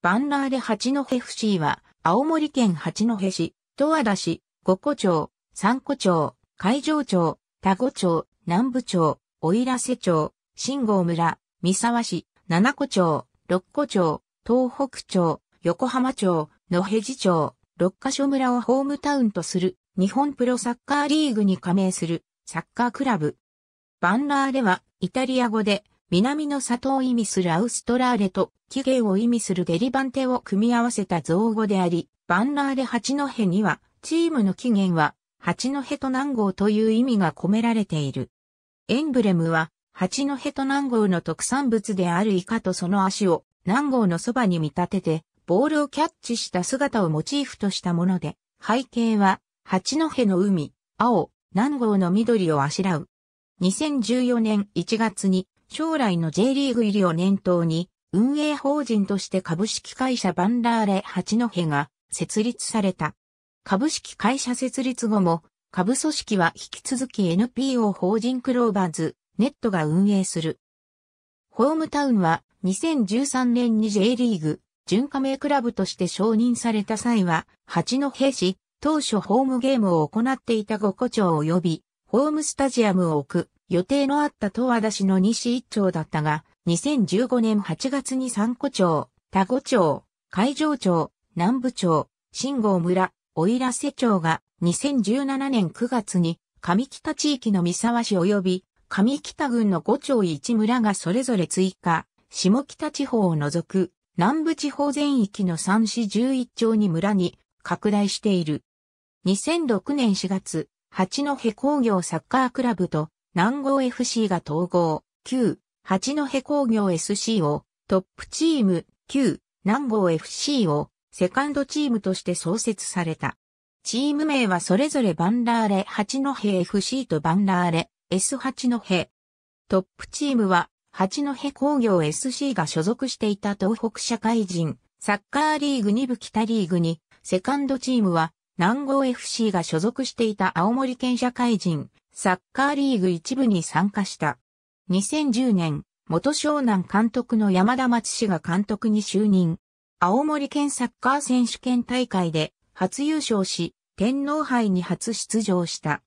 バンラーレ八戸 FC は、青森県八戸市、十和田市、五個町、三個町、海上町、田子町、南部町、奥入瀬町、新郷村、三沢市、七個町、六個町、東北町、横浜町、野辺地町、六ヶ所村をホームタウンとする、日本プロサッカーリーグに加盟する、サッカークラブ。バンラーレは、イタリア語で、南の里を意味するアウストラーレと起源を意味するデリバンテを組み合わせた造語であり、バンラーレ八戸には、チームの起源は、八戸と南郷という意味が込められている。エンブレムは、八戸と南郷の特産物であるイカとその足を南郷のそばに見立てて、ボールをキャッチした姿をモチーフとしたもので、背景は、八戸の海、青、南郷の緑をあしらう。2014年1月に将来の J リーグ入りを念頭に、運営法人として株式会社バンラーレ八戸が設立された。株式会社設立後も、株組織は引き続き NPO 法人クローバーズ、ネットが運営する。ホームタウンは2013年に J リーグ、準加盟クラブとして承認された際は、八戸市、当初ホームゲームを行っていた五個町及び、ホームスタジアムを置く、予定のあった東和田市の西一町だったが、2015年8月に三古町、田古町、海上町、南部町、新郷村、奥入瀬町が2017年9月に上北地域の三沢市及び上北郡の五町一村がそれぞれ追加、下北地方を除く南部地方全域の三市十一町に村に拡大している。2006年4月、八戸工業サッカークラブと南郷 FC が統合、旧、八戸工業 SC をトップチーム、旧、南郷 FC をセカンドチームとして創設された。チーム名はそれぞれバンラーレ八戸 FC とバンラーレ S 八戸。トップチームは八戸工業 SC が所属していた東北社会人サッカーリーグ2部北リーグにセカンドチームは南郷 FC が所属していた青森県社会人サッカーリーグ一部に参加した。2010年、元湘南監督の山田松氏が監督に就任。青森県サッカー選手権大会で初優勝し、天皇杯に初出場した。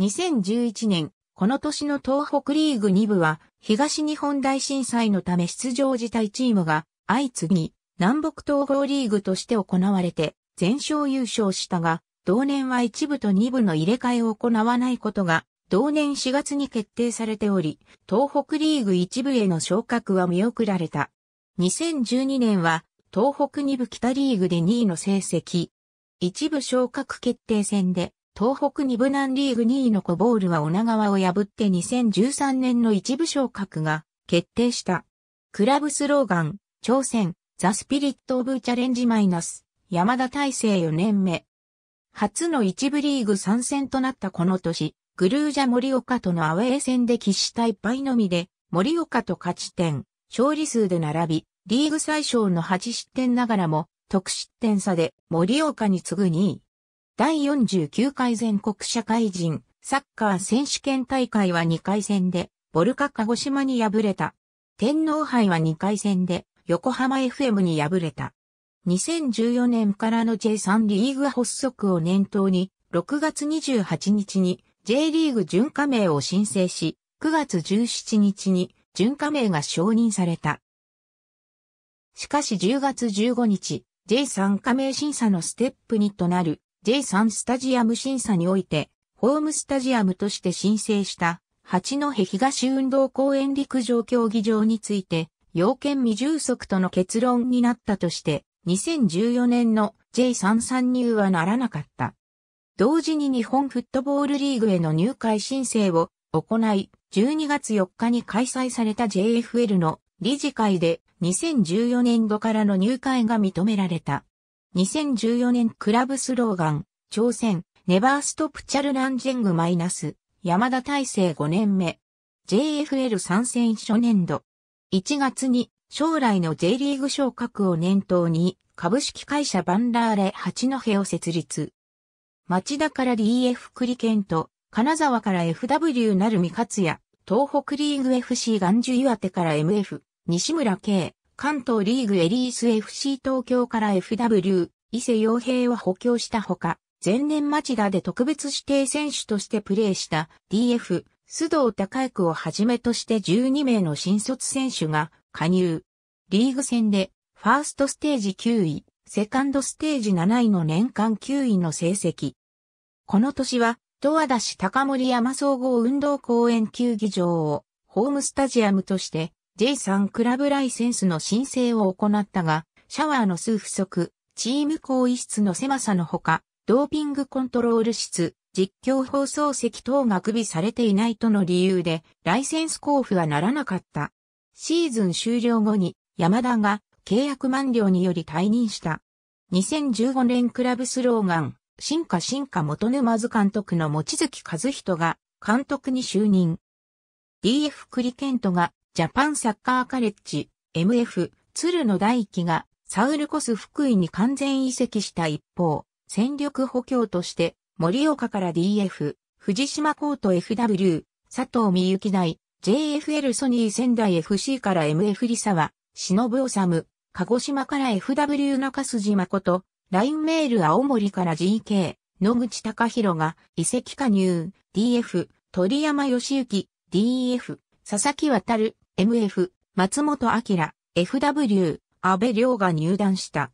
2011年、この年の東北リーグ2部は、東日本大震災のため出場辞退チームが相次ぎ、南北統合リーグとして行われて、全勝優勝したが、同年は一部と二部の入れ替えを行わないことが、同年4月に決定されており、東北リーグ一部への昇格は見送られた。2012年は、東北二部北リーグで2位の成績。一部昇格決定戦で、東北二部南リーグ2位のコボールは女川を破って2013年の一部昇格が決定した。クラブスローガン、挑戦、ザ・スピリット・オブ・チャレンジ・マイナス、山田大成4年目、初の一部リーグ参戦となったこの年、グルージャ森岡とのアウェー戦で喫した一敗のみで、森岡と勝ち点、勝利数で並び、リーグ最小の8失点ながらも、得失点差で森岡に次ぐ2位。第49回全国社会人サッカー選手権大会は2回戦で、ボルカ鹿児島に敗れた。天皇杯は2回戦で、横浜 FM に敗れた。2014年からの J3 リーグ発足を念頭に、6月28日に J リーグ準加盟を申請し、9月17日に準加盟が承認された。しかし10月15日、J3 加盟審査のステップ2となる J3 スタジアム審査において、ホームスタジアムとして申請した八戸東運動公園陸上競技場について、要件未充足との結論になったとして、2014年の J3 参入はならなかった。同時に日本フットボールリーグへの入会申請を行い、12月4日に開催された JFL の理事会で2014年度からの入会が認められた。2014年クラブスローガン、挑戦、ネバーストプチャルランジェングマイナス、山田大成5年目。JFL 参戦初年度。1月に将来の J リーグ昇格を念頭に、株式会社バンラーレ八戸を設立。町田から DF 栗健と、金沢から FW なるみ勝也、東北リーグ FC ジ樹岩手から MF、西村圭、関東リーグエリース FC 東京から FW、伊勢洋平を補強したほか、前年町田で特別指定選手としてプレーした DF、須藤高江区をはじめとして12名の新卒選手が加入。リーグ戦で、ファーストステージ9位、セカンドステージ7位の年間9位の成績。この年は、十和田市高森山総合運動公園球技場をホームスタジアムとして J3 クラブライセンスの申請を行ったが、シャワーの数不足、チーム更衣室の狭さのほか、ドーピングコントロール室、実況放送席等が区備されていないとの理由で、ライセンス交付はならなかった。シーズン終了後に、山田が契約満了により退任した。2015年クラブスローガン、進化進化元沼津監督の持月和人が監督に就任。DF 栗健人がジャパンサッカーカレッジ、MF、鶴野大輝がサウルコス福井に完全移籍した一方、戦力補強として森岡から DF、藤島コート FW、佐藤美幸大、JFL ソニー仙台 FC から MF リサは、忍ぶ治、鹿児島から FW 中筋誠、LINE メール青森から GK、野口隆弘が、遺跡加入、DF、鳥山義行、DF、佐々木渡、MF、松本明、FW、安部亮が入団した。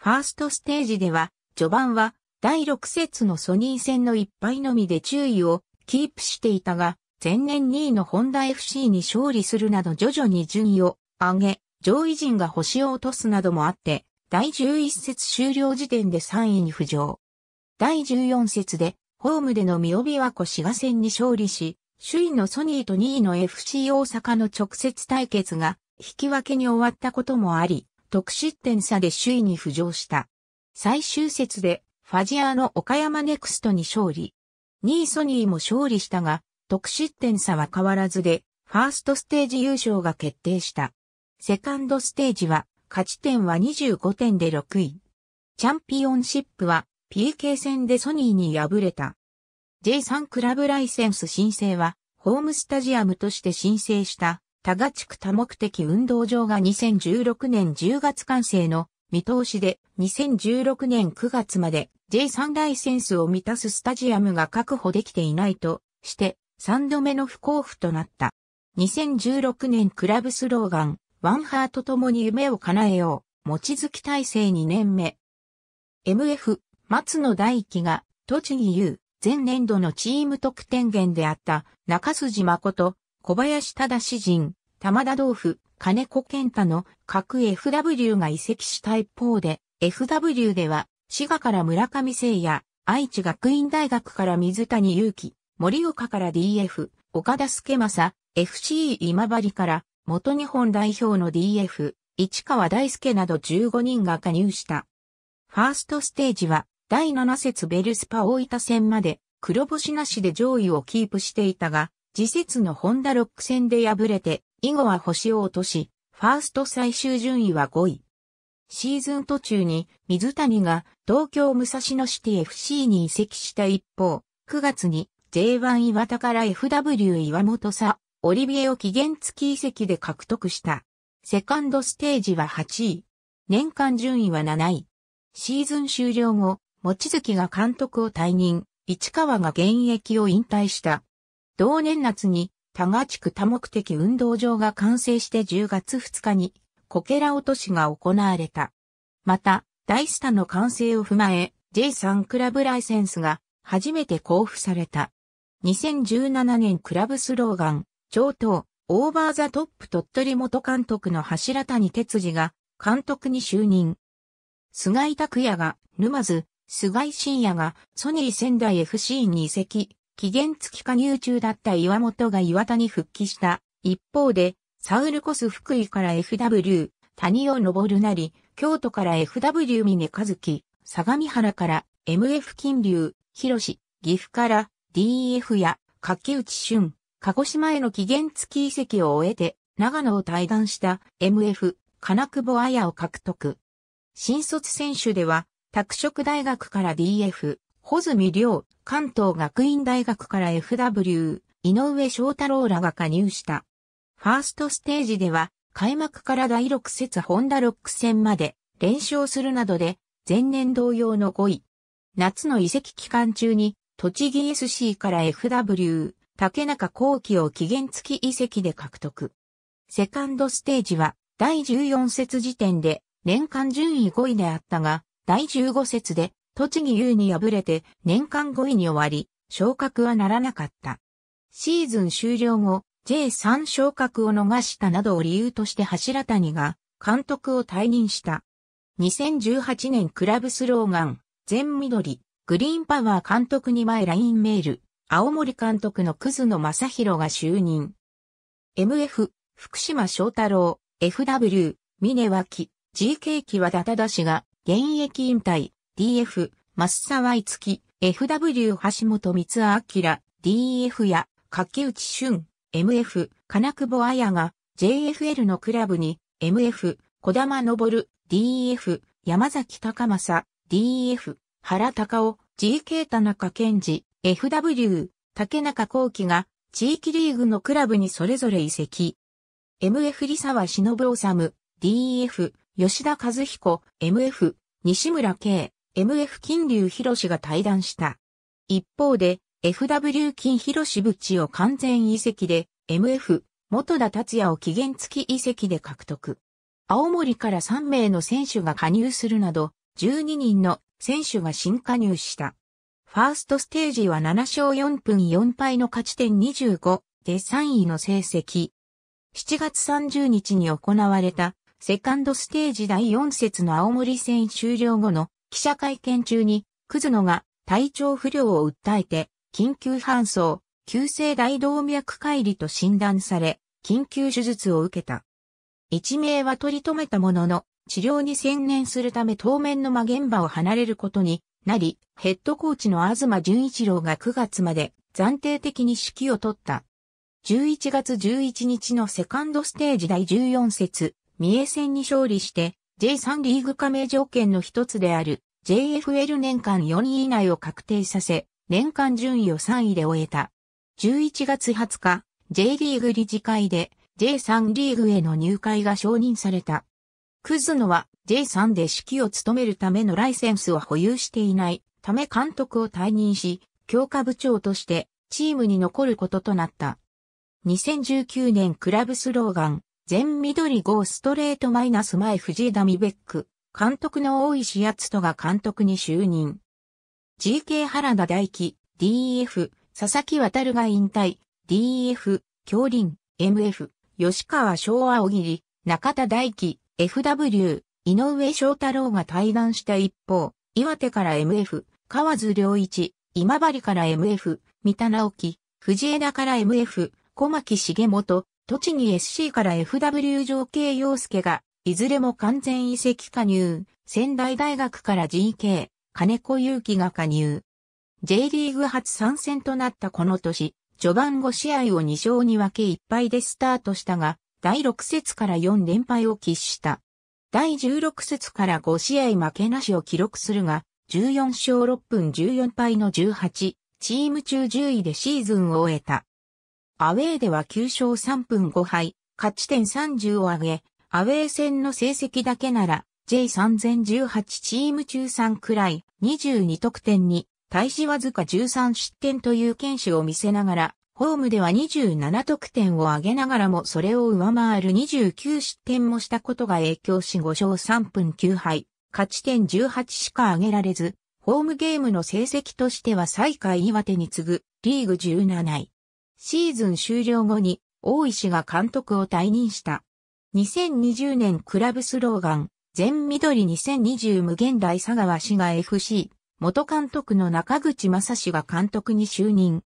ファーストステージでは、序盤は、第6節のソニー戦の一敗のみで注意をキープしていたが、前年2位のホンダ FC に勝利するなど徐々に順位を上げ、上位陣が星を落とすなどもあって、第11節終了時点で3位に浮上。第14節で、ホームでの三尾和子滋賀戦に勝利し、首位のソニーと2位の FC 大阪の直接対決が引き分けに終わったこともあり、得失点差で首位に浮上した。最終節でファジアーの岡山ネクストに勝利。2位ソニーも勝利したが、得失点差は変わらずで、ファーストステージ優勝が決定した。セカンドステージは、勝ち点は25点で6位。チャンピオンシップは、PK 戦でソニーに敗れた。J3 クラブライセンス申請は、ホームスタジアムとして申請した、多賀地区多目的運動場が2016年10月完成の見通しで、2016年9月まで J3 ライセンスを満たすスタジアムが確保できていないとして、3度目の不交付となった。2016年クラブスローガン、ワンハートともに夢を叶えよう、持月体制2年目。MF、松野大輝が、栃木優、前年度のチーム得点源であった中筋誠、小林忠詩人、玉田豆腐、金子健太の各 FW が移籍した一方で、FW では滋賀から村上聖也、愛知学院大学から水谷祐希、森岡から DF、岡田助正、FC 今治から元日本代表の DF、市川大輔など15人が加入した。ファーストステージは第7節ベルスパ大分戦まで黒星なしで上位をキープしていたが、次節のホンダロック戦で敗れて、以後は星を落とし、ファースト最終順位は5位。シーズン途中に水谷が東京武蔵野シティ FC に移籍した一方、9月に J1 岩田から FW 岩本さ、オリビエを期限付き移籍で獲得した。セカンドステージは8位。年間順位は7位。シーズン終了後、持月が監督を退任、市川が現役を引退した。同年夏に、多賀地区多目的運動場が完成して10月2日にこけら落としが行われた。また、大スタの完成を踏まえ、J3 クラブライセンスが初めて交付された。2017年クラブスローガン、超党、オーバーザトップ鳥取元監督の柱谷哲司が監督に就任。菅井拓也が沼津、菅井深也がソニー仙台 FC に移籍、期限付き加入中だった岩本が岩田に復帰した。一方で、サウルコス福井から FW、谷を登るなり、京都から FW 峰和樹、相模原から MF 金流、広志、岐阜から DF や柿内俊、鹿児島への期限付き移籍を終えて、長野を退団した MF、金久保綾を獲得。新卒選手では、拓殖大学から DF、穂積亮、関東学院大学から FW、井上翔太郎らが加入した。ファーストステージでは、開幕から第6節ホンダロック戦まで連勝するなどで、前年同様の5位。夏の移籍期間中に、栃木 SC から FW、竹中幸輝を期限付き移籍で獲得。セカンドステージは、第14節時点で、年間順位5位であったが、第15節で、栃木優に敗れて、年間5位に終わり、昇格はならなかった。シーズン終了後、J3 昇格を逃したなどを理由として柱谷が監督を退任した。2018年クラブスローガン、全緑、グリーンパワー監督に前ラインメール、青森監督の葛野正宏が就任。MF、福島翔太郎、FW、峰脇、GK 木和田忠氏が現役引退、DF、増沢愛月、FW 橋本光明、DF や柿内俊、MF、金久保綾が、JFL のクラブに、MF、小玉昇、DF、山崎高政、DF、原隆夫、GK 田中健二、FW、竹中幸喜が、地域リーグのクラブにそれぞれ移籍。MF 理沢忍治、DF、吉田和彦、MF、西村慶、MF 金龍博が対談した。一方で、FW 金広志淵を完全遺跡で、MF、元田達也を期限付き遺跡で獲得。青森から3名の選手が加入するなど、12人の選手が新加入した。ファーストステージは7勝4分4敗の勝ち点25で3位の成績。7月30日に行われたセカンドステージ第4節の青森戦終了後の記者会見中に、クズノが体調不良を訴えて緊急搬送、急性大動脈解離と診断され、緊急手術を受けた。一命は取り留めたものの、治療に専念するため当面の間現場を離れることになり、ヘッドコーチの東純一郎が9月まで暫定的に指揮を取った。11月11日のセカンドステージ第14節、三重戦に勝利して、J3 リーグ加盟条件の一つである JFL 年間4位以内を確定させ、年間順位を3位で終えた。11月20日、J リーグ理事会で J3 リーグへの入会が承認された。クズノは J3 で指揮を務めるためのライセンスを保有していないため監督を退任し、強化部長としてチームに残ることとなった。2019年クラブスローガン、全緑号ストレートマイナス前藤枝美ベック、監督の大石篤人が監督に就任。GK 原田大輝、DF e、佐々木渡が引退、DF e、京林、MF、吉川昭和小切、中田大輝、FW、井上翔太郎が対談した一方、岩手から MF、河津良一、今治から MF、三田直樹、藤枝から MF、小牧重本、栃木 SC から FW 上京洋介が、いずれも完全移籍加入、仙台大学から GK、金子祐希が加入。J リーグ初参戦となったこの年、序盤5試合を2勝に分け1敗でスタートしたが、第6節から4連敗を喫した。第16節から5試合負けなしを記録するが、14勝6分14敗の18、チーム中10位でシーズンを終えた。アウェーでは9勝3分5敗、勝ち点30を上げ、アウェー戦の成績だけなら、J3018 チーム中3くらい22得点に対しわずか13失点という剣士を見せながら、ホームでは27得点を挙げながらもそれを上回る29失点もしたことが影響し5勝3分9敗、勝ち点18しか挙げられず、ホームゲームの成績としては最下位岩手に次ぐリーグ17位。シーズン終了後に大石が監督を退任した。2020年クラブスローガン、全緑2020無限大佐川氏が FC、元監督の中口正氏が監督に就任。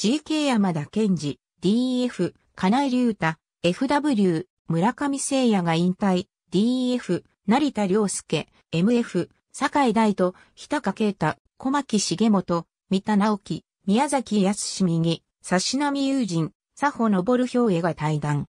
GK 山田健二、DF、金井隆太、FW、村上聖也が引退、DF、成田良介、MF、坂井大と、日高啓太、小牧重本、三田直樹、宮崎康右、指波友人、佐保昇兵衛が対談。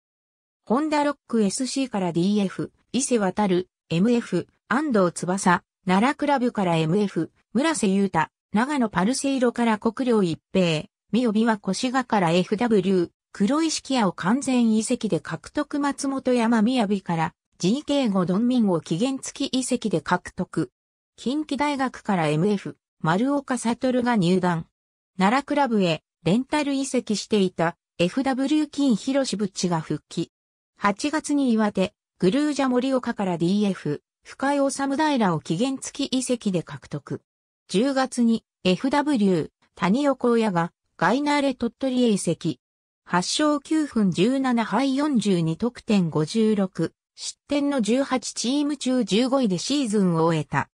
ホンダロック SC から DF、伊勢渡る、MF、安藤翼、奈良クラブから MF、村瀬優太、長野パルセイロから国領一平、三尾は越賀から FW、黒石木屋を完全遺跡で獲得松本山宮美から GK5 ドンミンを期限付き遺跡で獲得。近畿大学から MF、丸岡悟が入団。奈良クラブへレンタル移籍していた FW 金広志ブッチが復帰。8月に岩手、グルージャ森岡から DF、深井治平を期限付き遺跡で獲得。10月に FW、谷岡親がガイナーレ鳥取へ遺跡。8勝9分17敗42得点56、失点の18チーム中15位でシーズンを終えた。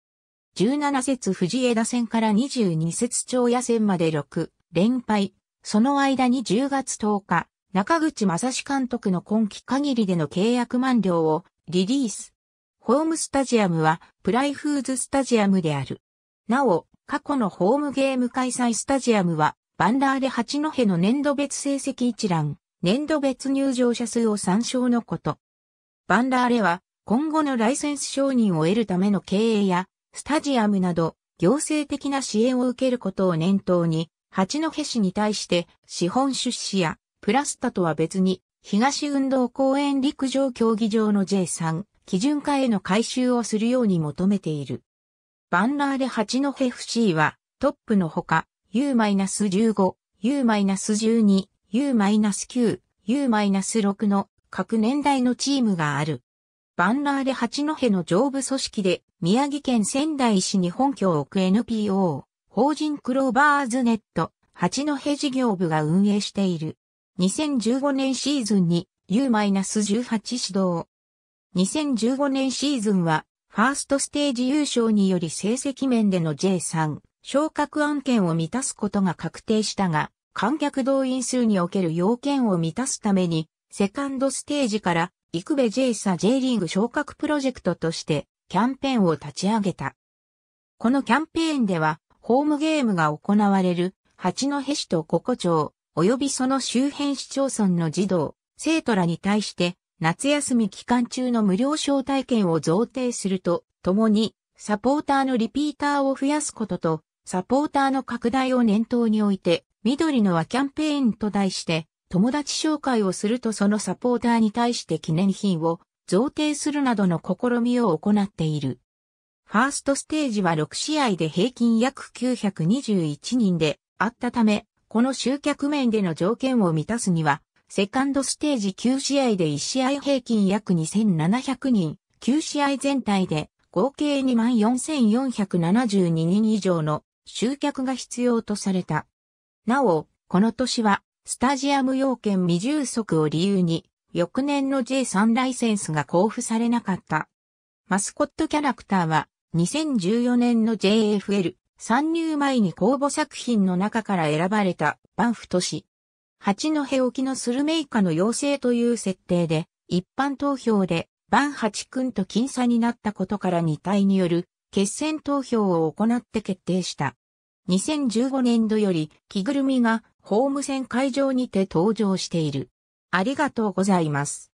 17節藤枝戦から22節長野戦まで6連敗、その間に10月10日、中口正史監督の今季限りでの契約満了をリリース。ホームスタジアムはプライフーズスタジアムである。なお、過去のホームゲーム開催スタジアムはバンダーレ八戸の年度別成績一覧、年度別入場者数を参照のこと。バンダーレは今後のライセンス承認を得るための経営やスタジアムなど行政的な支援を受けることを念頭に、八戸市に対して資本出資やプラスタとは別に、東運動公園陸上競技場の J3、基準化への改修をするように求めている。バンラーレ八戸 FC は、トップのほか、U-15、U-12、U-9、U-6 の各年代のチームがある。バンラーレ八戸の上部組織で、宮城県仙台市に本拠を置く NPO、法人クローバーズネット、八戸事業部が運営している。2015年シーズンに U-18 指導。2015年シーズンは、ファーストステージ優勝により成績面での J3 昇格案件を満たすことが確定したが、観客動員数における要件を満たすために、セカンドステージから、幾部 J サ J リーグ昇格プロジェクトとして、キャンペーンを立ち上げた。このキャンペーンでは、ホームゲームが行われる、八戸市と五個町、及びその周辺市町村の児童、生徒らに対して、夏休み期間中の無料招待券を贈呈すると、ともに、サポーターのリピーターを増やすことと、サポーターの拡大を念頭において、緑の輪キャンペーンと題して、友達紹介をするとそのサポーターに対して記念品を贈呈するなどの試みを行っている。ファーストステージは6試合で平均約921人であったため、この集客面での条件を満たすには、セカンドステージ9試合で1試合平均約2700人、9試合全体で合計24,472人以上の集客が必要とされた。なお、この年は、スタジアム要件未充足を理由に、翌年の J3 ライセンスが交付されなかった。マスコットキャラクターは、2014年の JFL 参入前に公募作品の中から選ばれたバンフ都市。八戸沖のスルメイカの妖精という設定で、一般投票でバン八君と僅差になったことから2体による決戦投票を行って決定した。2015年度より着ぐるみがホーム戦会場にて登場している。ありがとうございます。